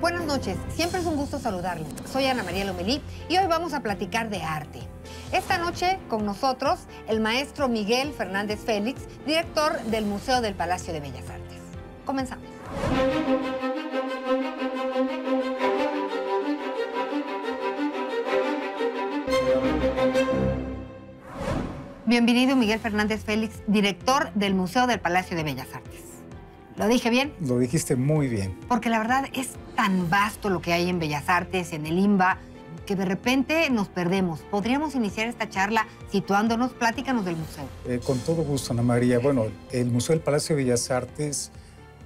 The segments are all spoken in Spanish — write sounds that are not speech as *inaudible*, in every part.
Buenas noches, siempre es un gusto saludarlo. Soy Ana María Lomelí y hoy vamos a platicar de arte. Esta noche con nosotros el maestro Miguel Fernández Félix, director del Museo del Palacio de Bellas Artes. Comenzamos. Bienvenido Miguel Fernández Félix, director del Museo del Palacio de Bellas Artes. ¿Lo dije bien? Lo dijiste muy bien. Porque la verdad es tan vasto lo que hay en Bellas Artes, en el IMBA, que de repente nos perdemos. Podríamos iniciar esta charla situándonos, pláticanos del museo. Eh, con todo gusto, Ana María. Bueno, el Museo del Palacio de Bellas Artes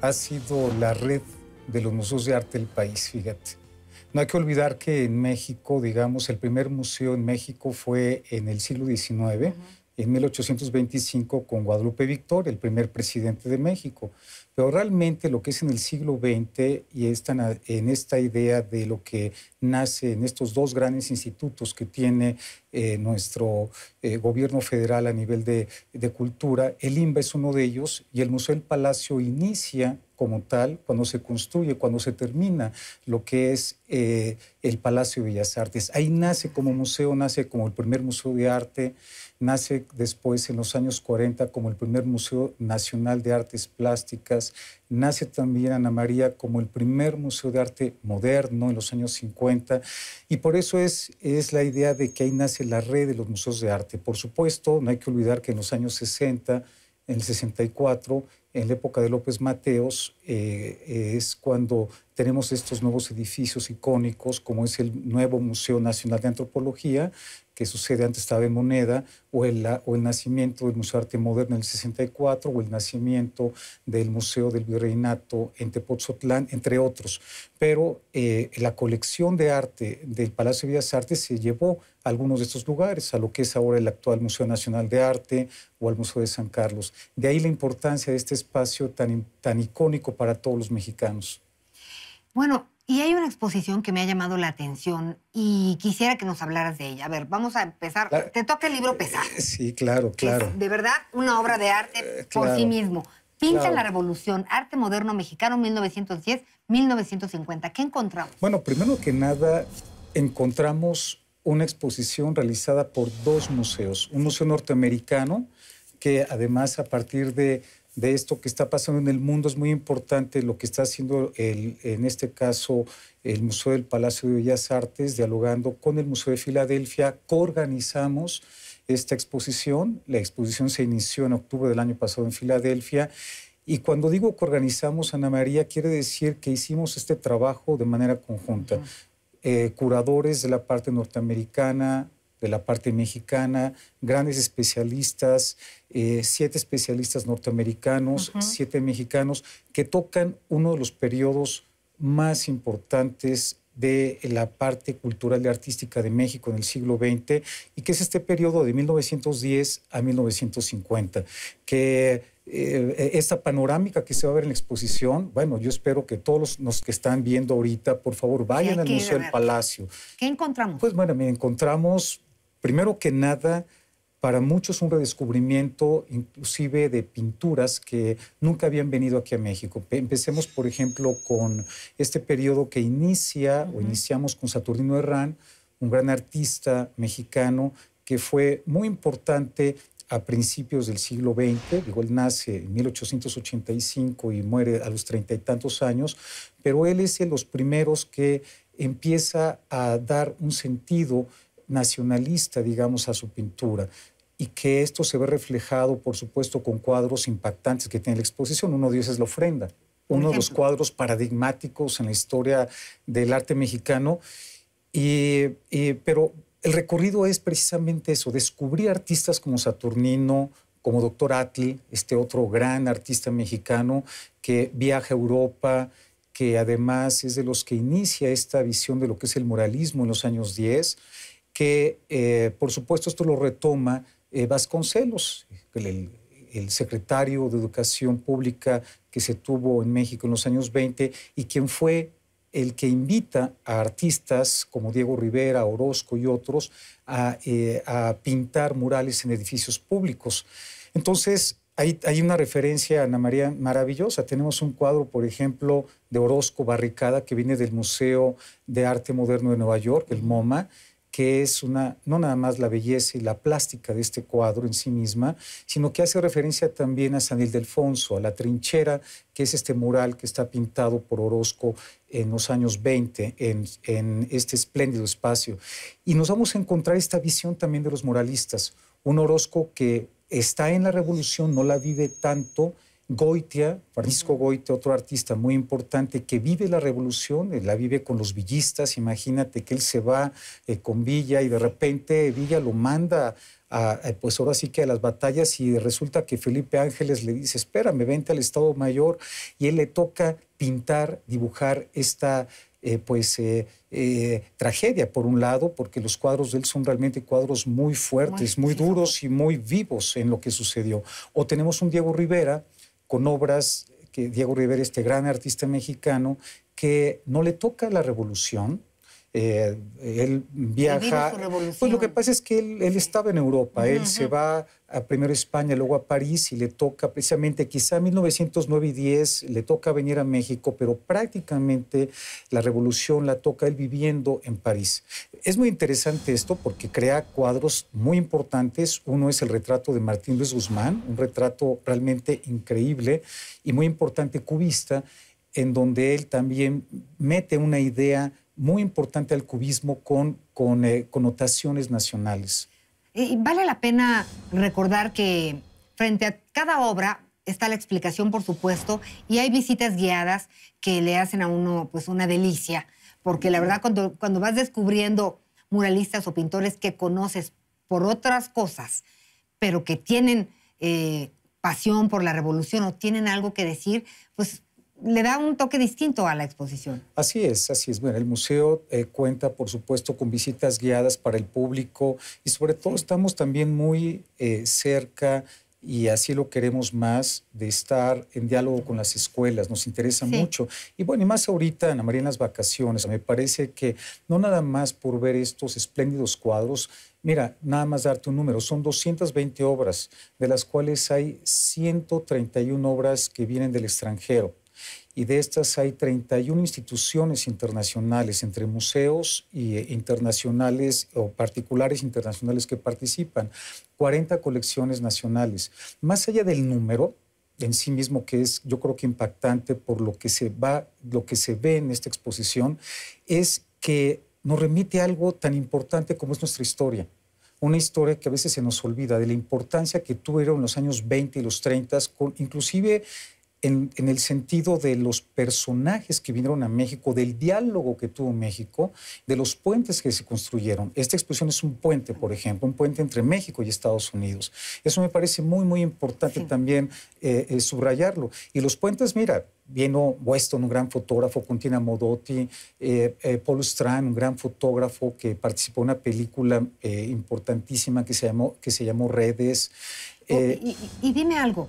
ha sido la red de los museos de arte del país, fíjate. No hay que olvidar que en México, digamos, el primer museo en México fue en el siglo XIX en 1825 con Guadalupe Victoria, el primer presidente de México. Pero realmente lo que es en el siglo XX y esta, en esta idea de lo que nace en estos dos grandes institutos que tiene eh, nuestro eh, gobierno federal a nivel de, cultura, el INBA es uno de ellos y el Museo del Palacio inicia como tal, cuando se construye, cuando se termina lo que es eh, el Palacio de Bellas Artes. Ahí nace como museo, nace como el primer museo de arte nace después en los años 40 como el primer Museo Nacional de Artes Plásticas, nace también Ana María como el primer Museo de Arte Moderno en los años 50 y por eso es, es la idea de que ahí nace la red de los museos de arte. Por supuesto, no hay que olvidar que en los años 60, en el 64, en la época de López Mateos eh, es cuando tenemos estos nuevos edificios icónicos, como es el nuevo Museo Nacional de Antropología, que sucede antes estaba en Moneda, o el, o el nacimiento del Museo de Arte Moderno en el 64, o el nacimiento del Museo del Virreinato en Tepozotlán, entre otros. Pero eh, la colección de arte del Palacio de Bellas Artes se llevó algunos de estos lugares, a lo que es ahora el actual Museo Nacional de Arte o al Museo de San Carlos. De ahí la importancia de este espacio tan, tan icónico para todos los mexicanos. Bueno, y hay una exposición que me ha llamado la atención y quisiera que nos hablaras de ella. A ver, vamos a empezar. Te toca el libro eh, pesar. Sí, claro, claro. de verdad, una obra de arte eh, por sí mismo. Pinta la Revolución, Arte Moderno Mexicano 1910-1950. ¿Qué encontramos? Bueno, primero que nada, encontramos una exposición realizada por dos museos. Un museo norteamericano, que además a partir de, de esto que está pasando en el mundo es muy importante lo que está haciendo el, en este caso el Museo del Palacio de Bellas Artes, dialogando con el Museo de Filadelfia, coorganizamos esta exposición. La exposición se inició en octubre del año pasado en Filadelfia. Y cuando digo que organizamos, Ana María, quiere decir que hicimos este trabajo de manera conjunta. Eh, curadores de la parte norteamericana, de la parte mexicana, grandes especialistas, eh, siete especialistas norteamericanos, siete mexicanos, que tocan uno de los periodos más importantes de la parte cultural y artística de México en el siglo XX y que es este periodo de 1910 a 1950, que eh, e, esta panorámica que se va a ver en la exposición, bueno, yo espero que todos los, que están viendo ahorita, por favor, vayan al Museo del Palacio. ¿Qué encontramos? Pues bueno, me encontramos, primero que nada, para muchos un redescubrimiento inclusive de pinturas que nunca habían venido aquí a México. Empecemos, por ejemplo, con este periodo que inicia o iniciamos con Saturnino Herrán, un gran artista mexicano que fue muy importante a principios del siglo XX, digo, él nace en 1885 y muere a los treinta y tantos años, pero él es de los primeros que empieza a dar un sentido nacionalista, digamos, a su pintura y que esto se ve reflejado, por supuesto, con cuadros impactantes que tiene la exposición. Uno de ellos es la ofrenda, uno de los cuadros paradigmáticos en la historia del arte mexicano, y, pero el recorrido es precisamente eso, descubrir artistas como Saturnino, como Doctor Atl, este otro gran artista mexicano que viaja a Europa, que además es de los que inicia esta visión de lo que es el moralismo en los años 10, que eh, por supuesto esto lo retoma eh, Vasconcelos, el, el secretario de Educación Pública que se tuvo en México en los años 20 y quien fue el que invita a artistas como Diego Rivera, Orozco y otros eh, a, pintar murales en edificios públicos. Entonces, hay, hay, una referencia, Ana María, maravillosa. Tenemos un cuadro, por ejemplo, de Orozco Barricada, que viene del Museo de Arte Moderno de Nueva York, el MoMA, que es una, no nada más la belleza y la plástica de este cuadro en sí misma, sino que hace referencia también a San Ildefonso, a la trinchera, que es este mural que está pintado por Orozco en los años 20, en, este espléndido espacio. Y nos vamos a encontrar esta visión también de los muralistas, un Orozco que está en la revolución, no la vive tanto, Goitia, Francisco Goitia, otro artista muy importante que vive la revolución, la vive con los villistas, imagínate que él se va eh, con Villa y de repente Villa lo manda a, eh, pues ahora sí que a las batallas y resulta que Felipe Ángeles le dice, me vente al Estado Mayor y él le toca pintar, dibujar esta... Eh, pues tragedia por un lado, porque los cuadros de él son realmente cuadros muy fuertes, muy duros y muy vivos en lo que sucedió. O tenemos un Diego Rivera, con obras que Diego Rivera, este gran artista mexicano, que no le toca la revolución, eh, él viaja. pues lo que pasa es que él, estaba en Europa, él se va primero a España, luego a París y le toca precisamente, quizá 1909 y 10, le toca venir a México, pero prácticamente la revolución la toca él viviendo en París. Es muy interesante esto porque crea cuadros muy importantes. Uno es el retrato de Martín Luis Guzmán, un retrato realmente increíble y muy importante cubista, en donde él también mete una idea muy importante el cubismo con, con eh, connotaciones nacionales. vale la pena recordar que frente a cada obra está la explicación, por supuesto, y hay visitas guiadas que le hacen a uno pues una delicia, porque la verdad cuando, cuando vas descubriendo muralistas o pintores que conoces por otras cosas, pero que tienen eh, pasión por la revolución o tienen algo que decir, pues le da un toque distinto a la exposición. Así es, así es. Bueno, el museo eh, cuenta, por supuesto, con visitas guiadas para el público y sobre todo estamos también muy eh, cerca y así lo queremos más, de estar en diálogo con las escuelas, nos interesa mucho. Y bueno, y más ahorita, Ana María, en las vacaciones, me parece que no nada más por ver estos espléndidos cuadros, mira, nada más darte un número, son 220 obras, de las cuales hay 131 obras que vienen del extranjero y de estas hay 31 instituciones internacionales, entre museos y eh, internacionales o particulares internacionales que participan, 40 colecciones nacionales. Más allá del número en sí mismo que es yo creo que impactante por lo que se va lo que se ve en esta exposición es que nos remite a algo tan importante como es nuestra historia una historia que a veces se nos olvida de la importancia que tuvieron los años 20 y los 30, con, inclusive en, el sentido de los personajes que vinieron a México, del diálogo que tuvo México, de los puentes que se construyeron. Esta exposición es un puente, por ejemplo, un puente entre México y Estados Unidos. Eso me parece muy, muy importante también eh, eh, subrayarlo. Y los puentes, mira, vino Weston, un gran fotógrafo, con Modotti, eh, Paul Strand, un gran fotógrafo que participó en una película importantísima que se llamó, que se llamó Redes. Oh, y, dime algo,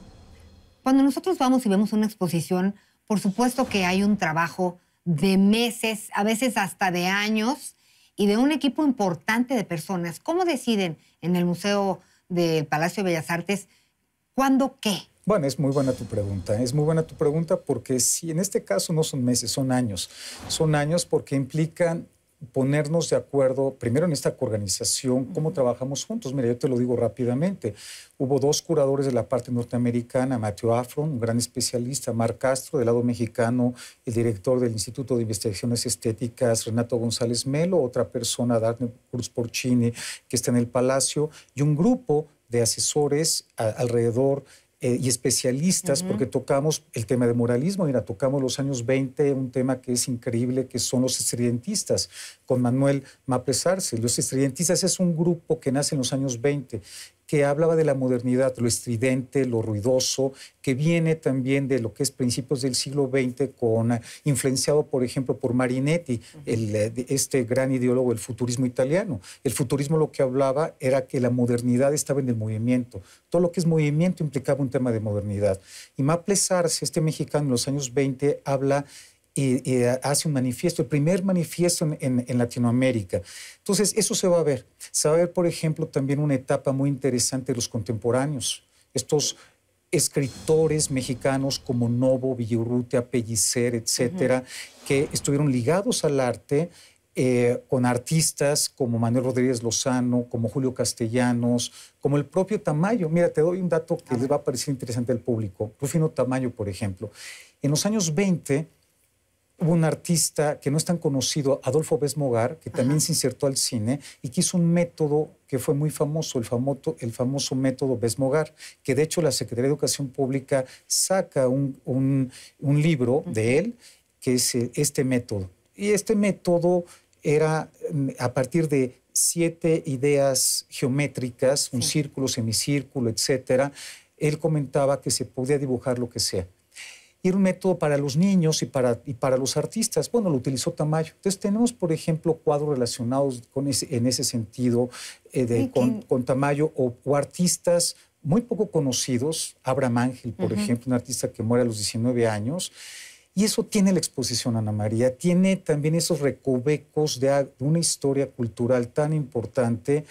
cuando nosotros vamos y vemos una exposición, por supuesto que hay un trabajo de meses, a veces hasta de años, y de un equipo importante de personas. ¿Cómo deciden en el Museo del Palacio de Bellas Artes cuándo qué? Bueno, es muy buena tu pregunta. Es muy buena tu pregunta porque si en este caso no son meses, son años. Son años porque implican ponernos de acuerdo, primero en esta organización, cómo trabajamos juntos. Mira, yo te lo digo rápidamente. Hubo dos curadores de la parte norteamericana, Mateo Afron, un gran especialista, Mark Castro, del lado mexicano, el director del Instituto de Investigaciones Estéticas, Renato González Melo, otra persona, Daphne Cruz Porcini, que está en el Palacio, y un grupo de asesores alrededor de eh, y especialistas, porque tocamos el tema de moralismo, mira, tocamos los años 20, un tema que es increíble, que son los estridentistas, con Manuel Mapesarse. Los estridentistas es un grupo que nace en los años 20, que hablaba de la modernidad, lo estridente, lo ruidoso, que viene también de lo que es principios del siglo XX, con, eh, influenciado, por ejemplo, por Marinetti, el, eh, este gran ideólogo del futurismo italiano. El futurismo lo que hablaba era que la modernidad estaba en el movimiento. Todo lo que es movimiento implicaba un tema de modernidad. Y Maples Arce, este mexicano en los años 20, habla y, hace un manifiesto, el primer manifiesto en, Latinoamérica. Entonces, eso se va a ver. Se va a ver, por ejemplo, también una etapa muy interesante de los contemporáneos, estos escritores mexicanos como Novo, Villaurrutia, Apellicer, etcétera, que estuvieron ligados al arte eh, con artistas como Manuel Rodríguez Lozano, como Julio Castellanos, como el propio Tamayo. Mira, te doy un dato que le va a parecer interesante al público. Rufino Tamayo, por ejemplo. En los años 20, Hubo un artista que no es tan conocido, Adolfo Besmogar, que también se insertó al cine y que hizo un método que fue muy famoso, el famoso, método Besmogar, que de hecho la Secretaría de Educación Pública saca un, libro de él, que es eh, este método. Y este método era mm, a partir de siete ideas geométricas, un círculo, semicírculo, etcétera, él comentaba que se podía dibujar lo que sea y un método para los niños y para, para los artistas. Bueno, lo utilizó Tamayo. Entonces tenemos, por ejemplo, cuadros relacionados con ese, en ese sentido eh, con, Tamayo o, artistas muy poco conocidos, Abraham Ángel, por ejemplo, un artista que muere a los 19 años. Y eso tiene la exposición, Ana María, tiene también esos recovecos de una historia cultural tan importante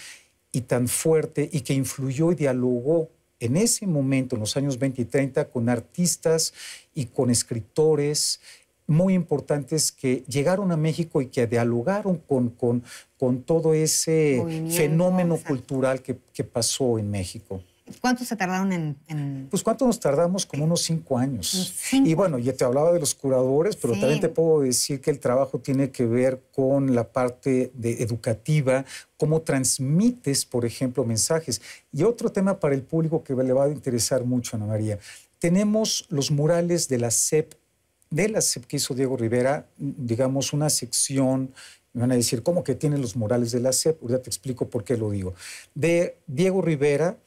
y tan fuerte y que influyó y dialogó en ese momento, en los años 20 y 30, con artistas y con escritores muy importantes que llegaron a México y que dialogaron con, con, todo ese fenómeno cultural que, que pasó en México. ¿Cuánto se tardaron en, Pues cuánto nos tardamos, como unos cinco años. Y bueno, ya te hablaba de los curadores, pero también te puedo decir que el trabajo tiene que ver con la parte de educativa, cómo transmites, por ejemplo, mensajes. Y otro tema para el público que le va a interesar mucho, Ana María. Tenemos los murales de la SEP, de la SEP que hizo Diego Rivera, digamos, una sección me van a decir, ¿cómo que tiene los murales de la SEP? Ya te explico por qué lo digo. De Diego Rivera,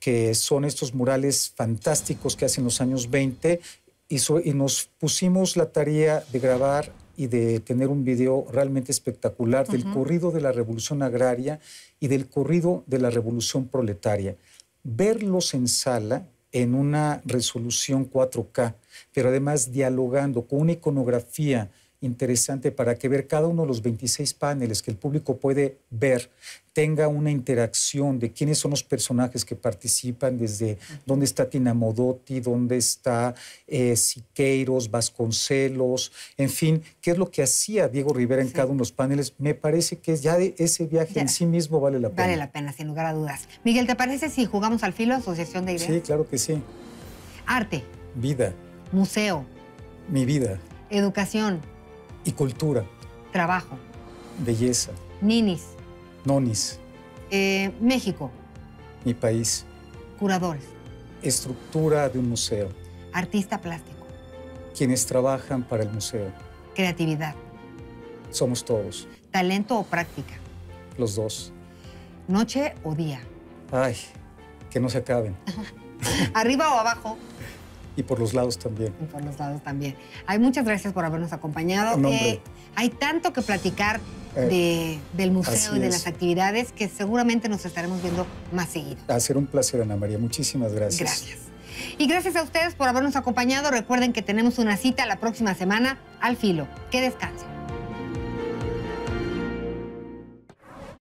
que son estos murales fantásticos que hacen los años 20 y, nos pusimos la tarea de grabar y de tener un video realmente espectacular del corrido de la revolución agraria y del corrido de la revolución proletaria. Verlos en sala en una resolución 4K, pero además dialogando con una iconografía interesante para que ver cada uno de los 26 paneles que el público puede ver tenga una interacción de quiénes son los personajes que participan, desde dónde está Tina Modotti, dónde está eh, Siqueiros, Vasconcelos, en fin, qué es lo que hacía Diego Rivera en cada uno de los paneles. Me parece que ya de ese viaje en sí mismo vale la pena. Vale la pena, sin lugar a dudas. Miguel, ¿te parece si jugamos al filo, asociación de ideas? Sí, claro que sí. Arte. Vida. Museo. Mi vida. Educación y cultura. Trabajo. Belleza. Ninis. Nonis. Eh, México. Mi país. Curadores. Estructura de un museo. Artista plástico. Quienes trabajan para el museo. Creatividad. Somos todos. Talento o práctica. Los dos. Noche o día. Ay, que no se acaben. *laughs* Arriba o abajo. Y por los lados también. Y por los lados también. hay muchas gracias por habernos acompañado. Eh, hay tanto que platicar eh, del museo y de las actividades que seguramente nos estaremos viendo más seguido. Ha sido un placer, Ana María. Muchísimas gracias. Gracias. Y gracias a ustedes por habernos acompañado. Recuerden que tenemos una cita la próxima semana al filo. Que descansen.